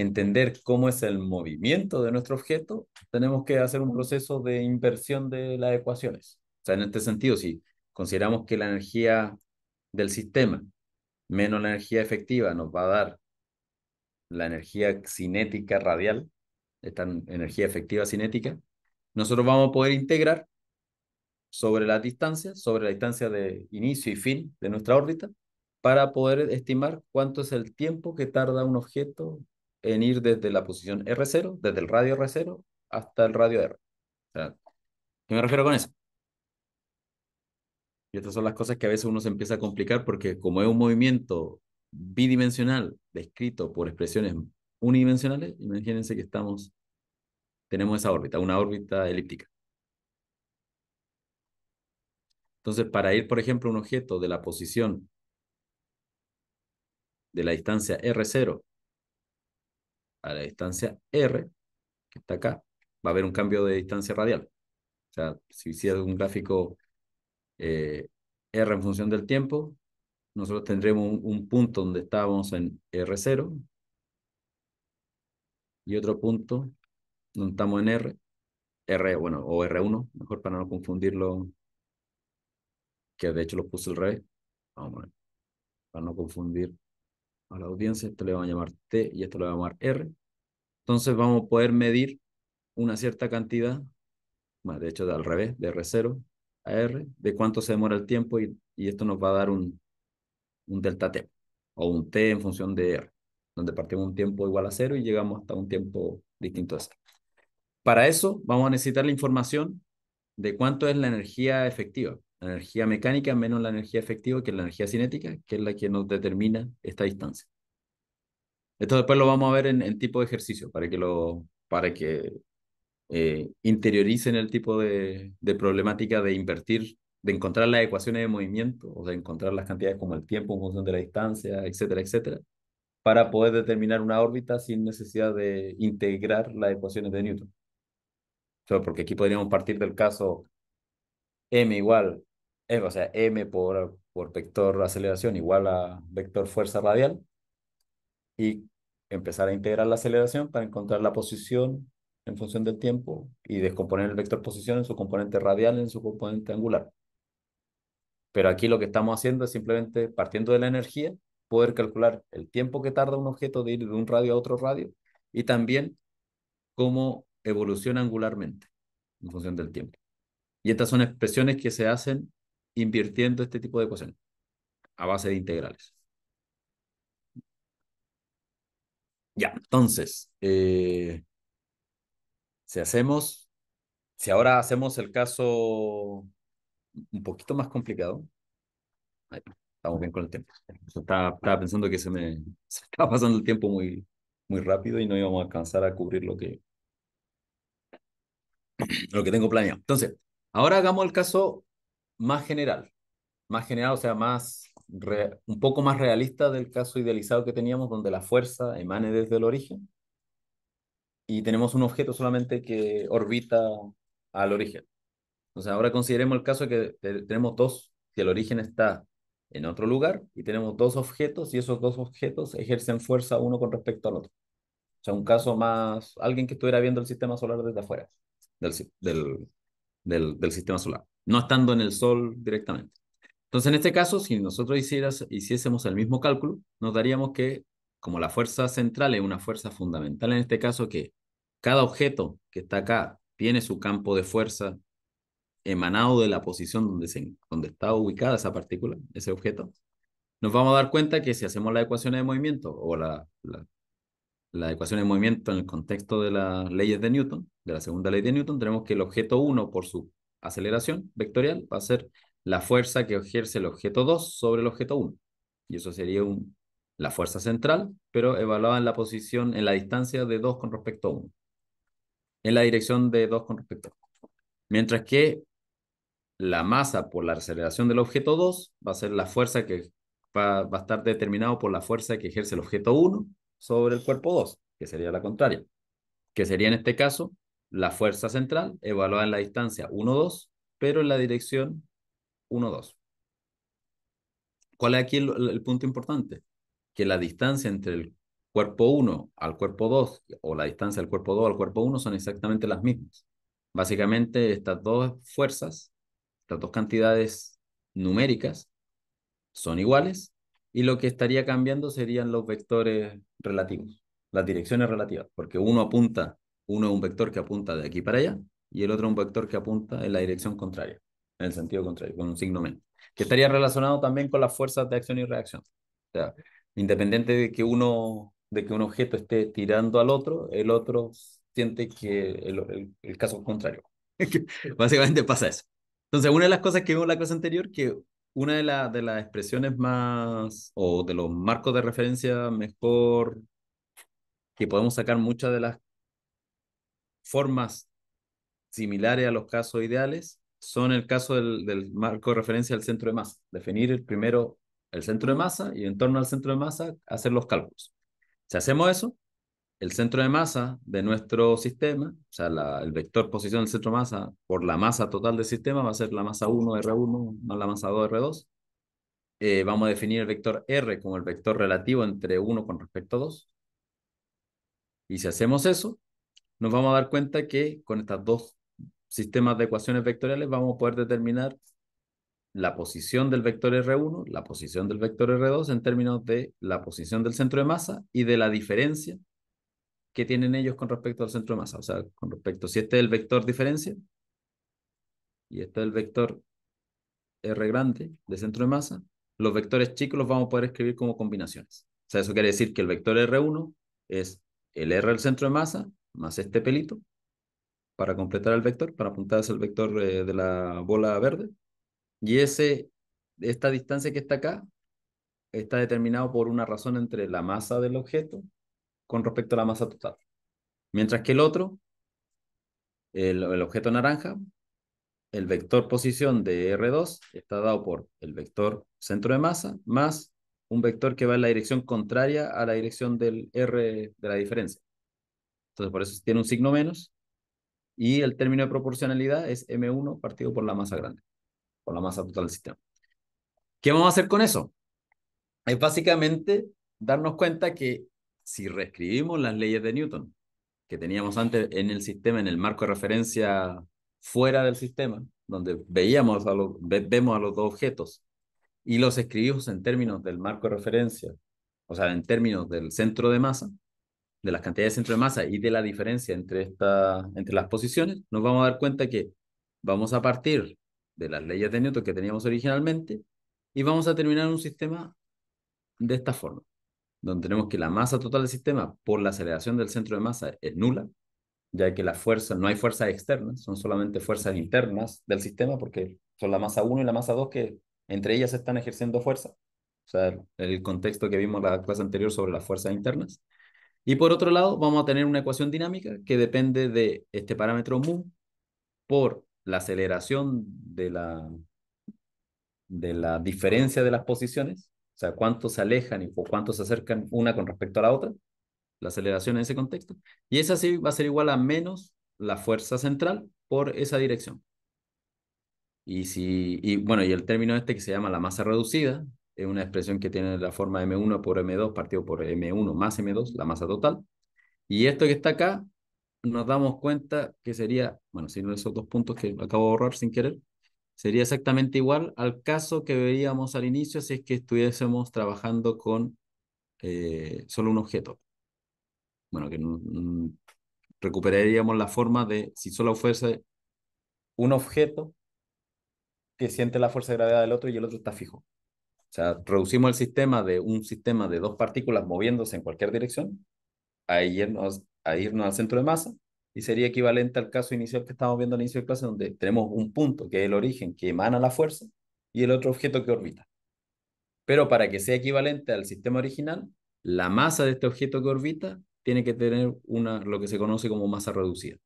entender cómo es el movimiento de nuestro objeto, tenemos que hacer un proceso de inversión de las ecuaciones. O sea, en este sentido, si consideramos que la energía del sistema menos la energía efectiva nos va a dar la energía cinética radial, esta energía efectiva cinética, nosotros vamos a poder integrar sobre la distancia sobre la distancia de inicio y fin de nuestra órbita, para poder estimar cuánto es el tiempo que tarda un objeto en ir desde la posición R0, desde el radio R0 hasta el radio R. ¿Qué me refiero con eso? Y estas son las cosas que a veces uno se empieza a complicar porque como es un movimiento bidimensional descrito por expresiones unidimensionales, imagínense que estamos, tenemos esa órbita, una órbita elíptica. Entonces, para ir, por ejemplo, un objeto de la posición de la distancia R0 a la distancia R, que está acá, va a haber un cambio de distancia radial. O sea, si hiciera un gráfico eh, R en función del tiempo, nosotros tendremos un, punto donde estábamos en R0 y otro punto donde estamos en R, R, bueno, o R1, mejor para no confundirlo, que de hecho lo puse el revés, vamos a ver, para no confundir a la audiencia, esto le va a llamar T y esto le va a llamar R. Entonces vamos a poder medir una cierta cantidad, bueno, de hecho de al revés, de R0 a R, de cuánto se demora el tiempo y, esto nos va a dar un, un delta T o un T en función de R, donde partimos un tiempo igual a cero y llegamos hasta un tiempo distinto a cero. Para eso vamos a necesitar la información de cuánto es la energía efectiva la energía mecánica menos la energía efectiva, que la energía cinética, que es la que nos determina esta distancia. Esto después lo vamos a ver en, el tipo de ejercicio, para que, lo, para que eh, interioricen el tipo de, problemática de invertir, de encontrar las ecuaciones de movimiento, o de encontrar las cantidades como el tiempo en función de la distancia, etcétera, etcétera, para poder determinar una órbita sin necesidad de integrar las ecuaciones de Newton. porque aquí podríamos partir del caso m igual eh, o sea, M por, por vector aceleración igual a vector fuerza radial, y empezar a integrar la aceleración para encontrar la posición en función del tiempo y descomponer el vector posición en su componente radial, en su componente angular. Pero aquí lo que estamos haciendo es simplemente, partiendo de la energía, poder calcular el tiempo que tarda un objeto de ir de un radio a otro radio y también cómo evoluciona angularmente en función del tiempo. Y estas son expresiones que se hacen invirtiendo este tipo de ecuaciones a base de integrales. Ya, entonces, eh, si hacemos, si ahora hacemos el caso un poquito más complicado, ahí, estamos bien con el tiempo. Estaba, pensando que se me estaba pasando el tiempo muy, muy rápido y no íbamos a alcanzar a cubrir lo que, lo que tengo planeado. Entonces, ahora hagamos el caso más general, más general, o sea, más un poco más realista del caso idealizado que teníamos, donde la fuerza emane desde el origen y tenemos un objeto solamente que orbita al origen. O sea, ahora consideremos el caso de que tenemos dos, que el origen está en otro lugar y tenemos dos objetos y esos dos objetos ejercen fuerza uno con respecto al otro. O sea, un caso más, alguien que estuviera viendo el sistema solar desde afuera del, del sistema solar no estando en el sol directamente. Entonces, en este caso, si nosotros hicieras, hiciésemos el mismo cálculo, nos daríamos que como la fuerza central es una fuerza fundamental, en este caso que cada objeto que está acá tiene su campo de fuerza emanado de la posición donde, está ubicada esa partícula, ese objeto, nos vamos a dar cuenta que si hacemos la ecuación de movimiento o la, la, la ecuación de movimiento en el contexto de las leyes de Newton, de la segunda ley de Newton, tenemos que el objeto 1 por su aceleración vectorial va a ser la fuerza que ejerce el objeto 2 sobre el objeto 1. Y eso sería la fuerza central, pero evaluada en la posición, en la distancia de 2 con respecto a 1. En la dirección de 2 con respecto a 1. Mientras que la masa por la aceleración del objeto 2 va a ser la fuerza que va, a estar determinado por la fuerza que ejerce el objeto 1 sobre el cuerpo 2, que sería la contraria. Que sería en este caso la fuerza central evaluada en la distancia 1, 2, pero en la dirección 1, 2. ¿Cuál es aquí el, el, punto importante? Que la distancia entre el cuerpo 1 al cuerpo 2 o la distancia del cuerpo 2 al cuerpo 1 son exactamente las mismas. Básicamente estas dos fuerzas, estas dos cantidades numéricas son iguales y lo que estaría cambiando serían los vectores relativos, las direcciones relativas, porque uno apunta uno es un vector que apunta de aquí para allá y el otro es un vector que apunta en la dirección contraria, en el sentido contrario, con un signo menos, que estaría relacionado también con las fuerzas de acción y reacción. O sea, independiente de que uno de que un objeto esté tirando al otro, el otro siente que el, caso contrario. Básicamente pasa eso. Entonces, una de las cosas que vimos en la clase anterior, que una de, la, de las expresiones más, o de los marcos de referencia mejor, que podemos sacar muchas de las formas similares a los casos ideales son el caso del, marco de referencia del centro de masa. Definir primero el centro de masa y en torno al centro de masa hacer los cálculos. Si hacemos eso, el centro de masa de nuestro sistema, o sea, el vector posición del centro de masa por la masa total del sistema va a ser la masa 1 R1 más la masa 2 R2. Eh, vamos a definir el vector R como el vector relativo entre 1 con respecto a 2. Y si hacemos eso, nos vamos a dar cuenta que con estos dos sistemas de ecuaciones vectoriales vamos a poder determinar la posición del vector R1, la posición del vector R2 en términos de la posición del centro de masa y de la diferencia que tienen ellos con respecto al centro de masa. O sea, con respecto, si este es el vector diferencia y este es el vector R grande de centro de masa, los vectores chicos los vamos a poder escribir como combinaciones. O sea, eso quiere decir que el vector R1 es el R del centro de masa más este pelito para completar el vector, para apuntar hacia el vector eh, de la bola verde. Y ese, esta distancia que está acá está determinado por una razón entre la masa del objeto con respecto a la masa total. Mientras que el otro, el, el objeto naranja, el vector posición de R2 está dado por el vector centro de masa más un vector que va en la dirección contraria a la dirección del R de la diferencia. Entonces, por eso tiene un signo menos. Y el término de proporcionalidad es M1 partido por la masa grande, por la masa total del sistema. ¿Qué vamos a hacer con eso? Es básicamente darnos cuenta que si reescribimos las leyes de Newton, que teníamos antes en el sistema, en el marco de referencia fuera del sistema, donde veíamos a los, vemos a los dos objetos y los escribimos en términos del marco de referencia, o sea, en términos del centro de masa, de las cantidades de centro de masa y de la diferencia entre, esta, entre las posiciones, nos vamos a dar cuenta que vamos a partir de las leyes de Newton que teníamos originalmente y vamos a terminar un sistema de esta forma, donde tenemos que la masa total del sistema por la aceleración del centro de masa es nula, ya que la fuerza, no hay fuerzas externas, son solamente fuerzas internas del sistema porque son la masa 1 y la masa 2 que entre ellas están ejerciendo fuerza. O sea, el contexto que vimos en la clase anterior sobre las fuerzas internas. Y por otro lado, vamos a tener una ecuación dinámica que depende de este parámetro mu por la aceleración de la, de la diferencia de las posiciones, o sea, cuánto se alejan y, cuánto se acercan una con respecto a la otra, la aceleración en ese contexto. Y esa sí va a ser igual a menos la fuerza central por esa dirección. Y, si, y bueno, y el término este que se llama la masa reducida, es una expresión que tiene la forma M1 por M2 partido por M1 más M2, la masa total. Y esto que está acá, nos damos cuenta que sería, bueno, si no esos dos puntos que acabo de borrar sin querer, sería exactamente igual al caso que veíamos al inicio si es que estuviésemos trabajando con eh, solo un objeto. Bueno, que recuperaríamos la forma de si solo fuese un objeto que siente la fuerza de gravedad del otro y el otro está fijo. O sea, reducimos el sistema de un sistema de dos partículas moviéndose en cualquier dirección a irnos, a irnos al centro de masa y sería equivalente al caso inicial que estamos viendo al inicio de clase donde tenemos un punto que es el origen que emana la fuerza y el otro objeto que orbita. Pero para que sea equivalente al sistema original, la masa de este objeto que orbita tiene que tener una, lo que se conoce como masa reducida.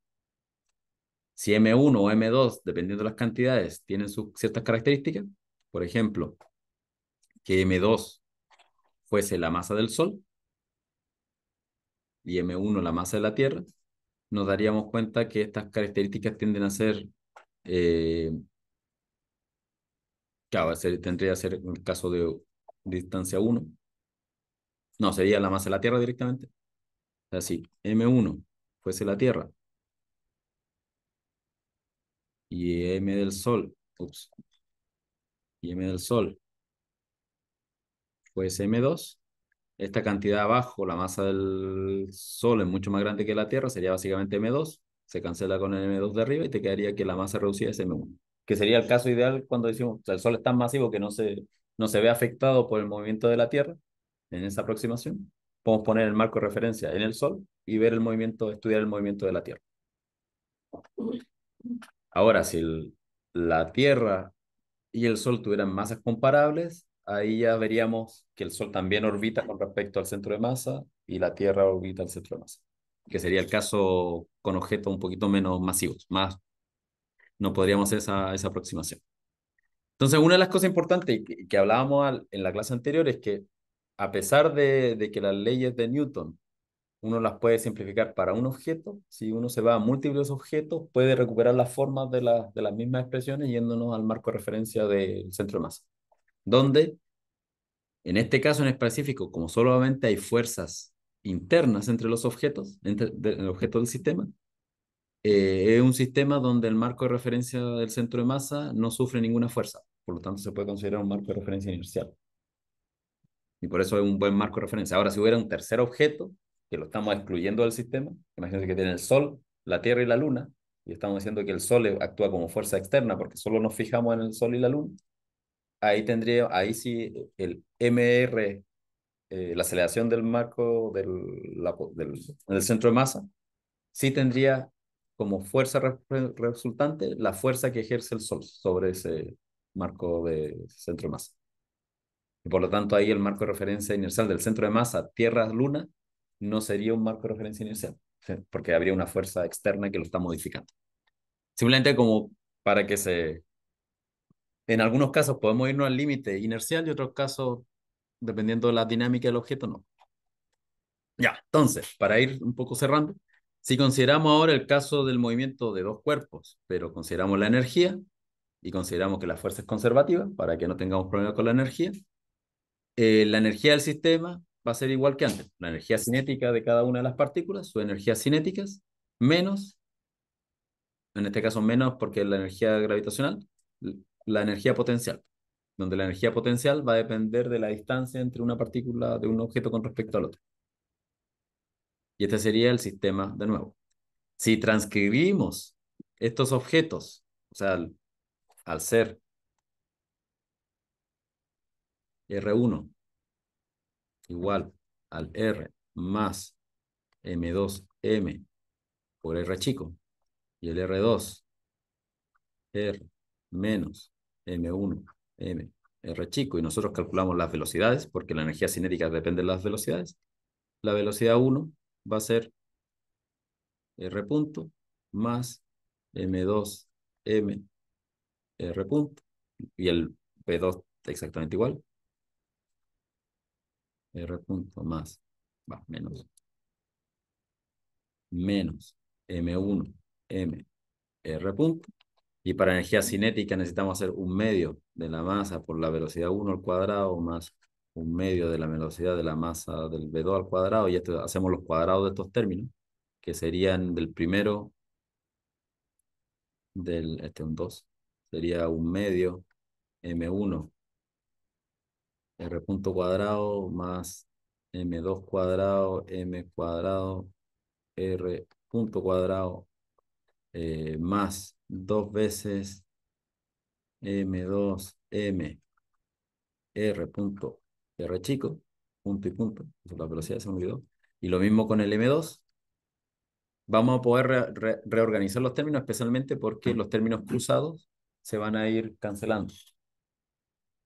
Si M1 o M2, dependiendo de las cantidades, tienen sus ciertas características, por ejemplo, que M2 fuese la masa del Sol y M1 la masa de la Tierra, nos daríamos cuenta que estas características tienden a ser, eh, claro, tendría que ser el caso de distancia 1, no, sería la masa de la Tierra directamente. Así, M1 fuese la Tierra y M del Sol, ups, y M del Sol pues M2. Esta cantidad abajo, la masa del Sol es mucho más grande que la Tierra, sería básicamente M2. Se cancela con el M2 de arriba y te quedaría que la masa reducida es M1. Que sería el caso ideal cuando decimos, el Sol es tan masivo que no se, no se ve afectado por el movimiento de la Tierra, en esa aproximación, podemos poner el marco de referencia en el Sol y ver el movimiento, estudiar el movimiento de la Tierra. Ahora, si la Tierra y el Sol tuvieran masas comparables, ahí ya veríamos que el Sol también orbita con respecto al centro de masa y la Tierra orbita al centro de masa, que sería el caso con objetos un poquito menos masivos, más no podríamos hacer esa, esa aproximación. Entonces, una de las cosas importantes que, hablábamos en la clase anterior es que a pesar de, que las leyes de Newton uno las puede simplificar para un objeto, si uno se va a múltiples objetos, puede recuperar las formas de, la, de las mismas expresiones yéndonos al marco de referencia del centro de masa donde en este caso en específico, como solamente hay fuerzas internas entre los objetos, entre el objeto del sistema, eh, es un sistema donde el marco de referencia del centro de masa no sufre ninguna fuerza. Por lo tanto, se puede considerar un marco de referencia inercial. Y por eso es un buen marco de referencia. Ahora, si hubiera un tercer objeto, que lo estamos excluyendo del sistema, imagínense que tiene el Sol, la Tierra y la Luna, y estamos diciendo que el Sol actúa como fuerza externa porque solo nos fijamos en el Sol y la Luna, ahí tendría, ahí sí, el MR, eh, la aceleración del marco del, centro de masa, sí tendría como fuerza resultante la fuerza que ejerce el Sol sobre ese marco de centro de masa. Y por lo tanto, ahí el marco de referencia inercial del centro de masa Tierra-Luna no sería un marco de referencia inercial, porque habría una fuerza externa que lo está modificando. Simplemente como para que se en algunos casos podemos irnos al límite inercial y otros casos, dependiendo de la dinámica del objeto, no. Ya, entonces, para ir un poco cerrando, si consideramos ahora el caso del movimiento de dos cuerpos, pero consideramos la energía y consideramos que la fuerza es conservativa para que no tengamos problemas con la energía, eh, la energía del sistema va a ser igual que antes. La energía cinética de cada una de las partículas, sus energías cinéticas, menos, en este caso menos porque es la energía gravitacional, la energía potencial, donde la energía potencial va a depender de la distancia entre una partícula de un objeto con respecto al otro. Y este sería el sistema de nuevo. Si transcribimos estos objetos, o sea, al, ser R1 igual al R más M2M por R chico y el R2 R menos m1, m, r chico, y nosotros calculamos las velocidades, porque la energía cinética depende de las velocidades, la velocidad 1 va a ser r punto más m2, m, r punto, y el p2 exactamente igual, r punto más, va, menos, menos m1, m, r punto, y para energía cinética necesitamos hacer un medio de la masa por la velocidad 1 al cuadrado más un medio de la velocidad de la masa del b 2 al cuadrado. Y esto, hacemos los cuadrados de estos términos, que serían del primero, del, este un 2, sería un medio M1 R punto cuadrado más M2 cuadrado, M cuadrado, R punto cuadrado, eh, más dos veces M2, M, R punto, R chico, punto y punto. La velocidad se me olvidó. Y lo mismo con el M2. Vamos a poder reorganizar los términos, especialmente porque los términos cruzados se van a ir cancelando.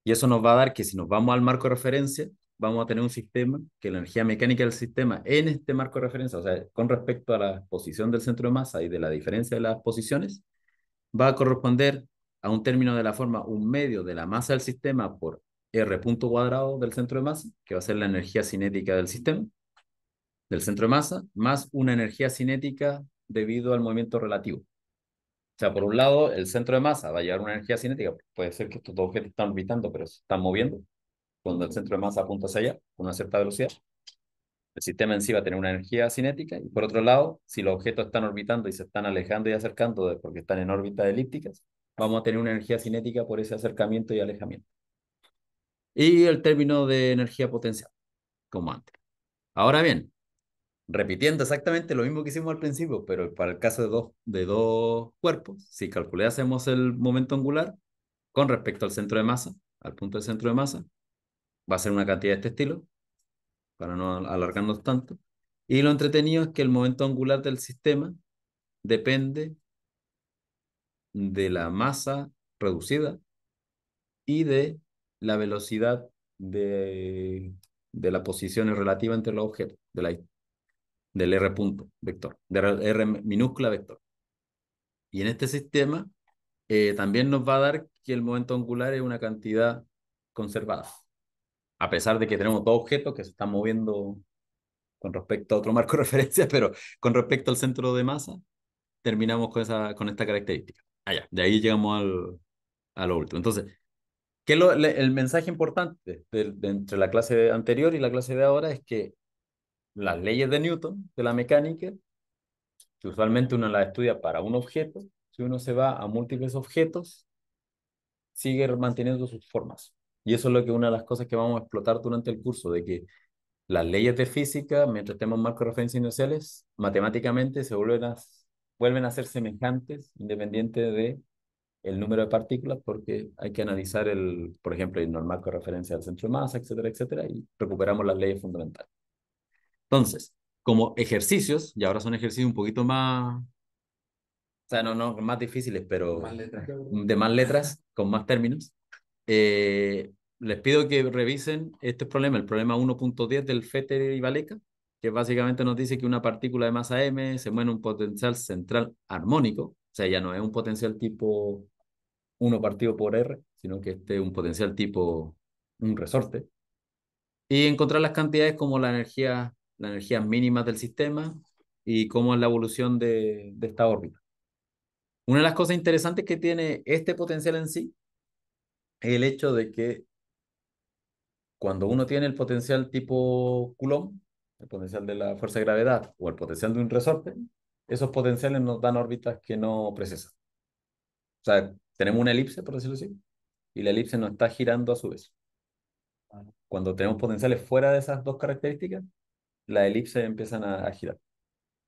Y eso nos va a dar que si nos vamos al marco de referencia, vamos a tener un sistema que la energía mecánica del sistema en este marco de referencia, o sea, con respecto a la posición del centro de masa y de la diferencia de las posiciones, va a corresponder a un término de la forma un medio de la masa del sistema por R punto cuadrado del centro de masa, que va a ser la energía cinética del sistema, del centro de masa, más una energía cinética debido al movimiento relativo. O sea, por un lado, el centro de masa va a llevar una energía cinética. Puede ser que estos dos objetos están orbitando, pero se están moviendo. Cuando el centro de masa apunta hacia allá, con una cierta velocidad, el sistema en sí va a tener una energía cinética y por otro lado, si los objetos están orbitando y se están alejando y acercando porque están en órbitas elípticas, vamos a tener una energía cinética por ese acercamiento y alejamiento. Y el término de energía potencial, como antes. Ahora bien, repitiendo exactamente lo mismo que hicimos al principio, pero para el caso de dos, de dos cuerpos, si calculásemos el momento angular con respecto al centro de masa, al punto del centro de masa, va a ser una cantidad de este estilo, para no alargarnos tanto. Y lo entretenido es que el momento angular del sistema depende de la masa reducida y de la velocidad de, de posición relativa entre los objetos, de la, del R punto vector, del R minúscula vector. Y en este sistema eh, también nos va a dar que el momento angular es una cantidad conservada a pesar de que tenemos dos objetos que se están moviendo con respecto a otro marco de referencia, pero con respecto al centro de masa, terminamos con, esa, con esta característica. Allá, ah, de ahí llegamos al, a lo último. Entonces, el mensaje importante entre la clase anterior y la clase de ahora? Es que las leyes de Newton, de la mecánica, que usualmente uno las estudia para un objeto, si uno se va a múltiples objetos, sigue manteniendo sus formas. Y eso es lo que una de las cosas que vamos a explotar durante el curso, de que las leyes de física, mientras tenemos marcos de referencia inerciales, matemáticamente se vuelven a, vuelven a ser semejantes independiente de el número de partículas porque hay que analizar, el, por ejemplo, el normal de referencia al centro de masa, etcétera, etcétera, y recuperamos las leyes fundamentales. Entonces, como ejercicios, y ahora son ejercicios un poquito más, o sea, no, no, más difíciles, pero más de más letras, con más términos, eh, les pido que revisen este problema, el problema 1.10 del Fetter y Valeca, que básicamente nos dice que una partícula de masa m se mueve en un potencial central armónico, o sea, ya no es un potencial tipo 1 partido por r, sino que este es un potencial tipo un resorte. Y encontrar las cantidades como la energía, la energía mínima del sistema y cómo es la evolución de, de esta órbita. Una de las cosas interesantes que tiene este potencial en sí es el hecho de que cuando uno tiene el potencial tipo Coulomb, el potencial de la fuerza de gravedad o el potencial de un resorte, esos potenciales nos dan órbitas que no precisan. O sea, tenemos una elipse, por decirlo así, y la elipse nos está girando a su vez. Ah. Cuando tenemos potenciales fuera de esas dos características, la elipse empiezan a, girar.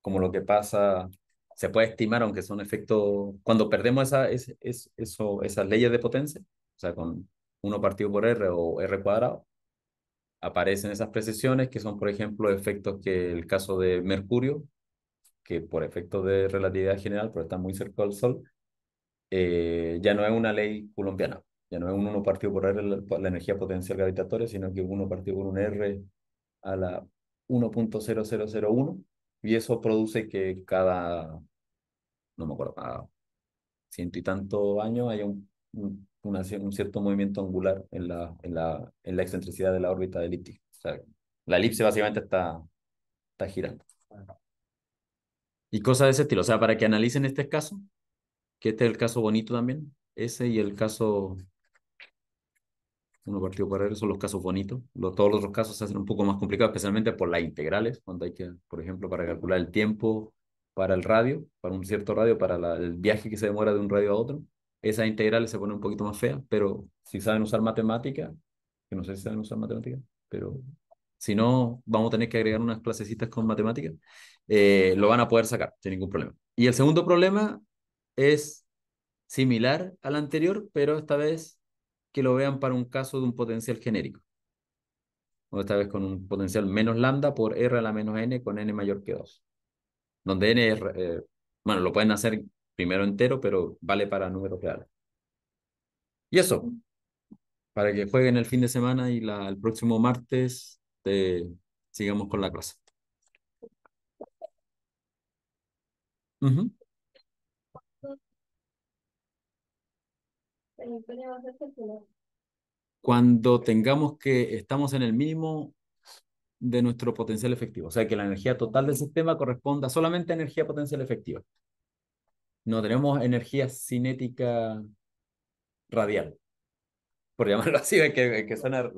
Como lo que pasa, se puede estimar, aunque son efectos... cuando perdemos esa, es, es, eso, esas leyes de potencia, o sea, con 1 partido por r o r cuadrado, aparecen esas precesiones que son, por ejemplo, efectos que el caso de Mercurio, que por efectos de relatividad general, pero está muy cerca del Sol, eh, ya no es una ley colombiana, ya no es un 1 partido por R la, energía potencial gravitatoria, sino que 1 partido por un R a la 1.0001, y eso produce que cada, no me acuerdo, ciento y tanto años haya un un cierto movimiento angular en la, excentricidad de la órbita elíptica. O sea, la elipse básicamente está, está girando. Y cosas de ese estilo. O sea, para que analicen este caso, que este es el caso bonito también, ese y el caso uno partido por son los casos bonitos. todos los otros casos se hacen un poco más complicados, especialmente por las integrales, cuando hay que, por ejemplo, para calcular el tiempo para el radio, para un cierto radio, para el viaje que se demora de un radio a otro esas integrales se ponen un poquito más feas, pero si saben usar matemática, que no sé si saben usar matemática, pero si no, vamos a tener que agregar unas clasecitas con matemática, eh, lo van a poder sacar sin ningún problema. Y el segundo problema es similar al anterior, pero esta vez que lo vean para un caso de un potencial genérico. O esta vez con un potencial menos lambda por r a la menos n con n mayor que 2. Donde n es, eh, bueno, lo pueden hacer primero entero, pero vale para números claros. Y eso, para que jueguen el fin de semana y el próximo martes sigamos con la clase. Cuando tengamos que estamos en el mínimo de nuestro potencial efectivo, o sea que la energía total del sistema corresponda solamente a energía potencial efectiva no tenemos energía cinética radial, por llamarlo así, que, que suena,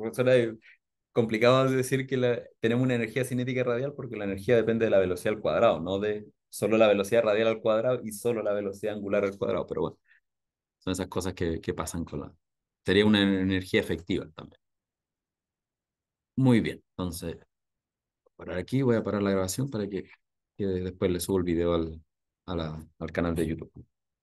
complicado decir que la, tenemos una energía cinética radial porque la energía depende de la velocidad al cuadrado, no de solo la velocidad radial al cuadrado y solo la velocidad angular al cuadrado, pero bueno, son esas cosas que, que pasan con la... Sería una energía efectiva también. Muy bien, entonces, parar aquí, voy a parar la grabación para que, que después le subo el video al, al canal de YouTube.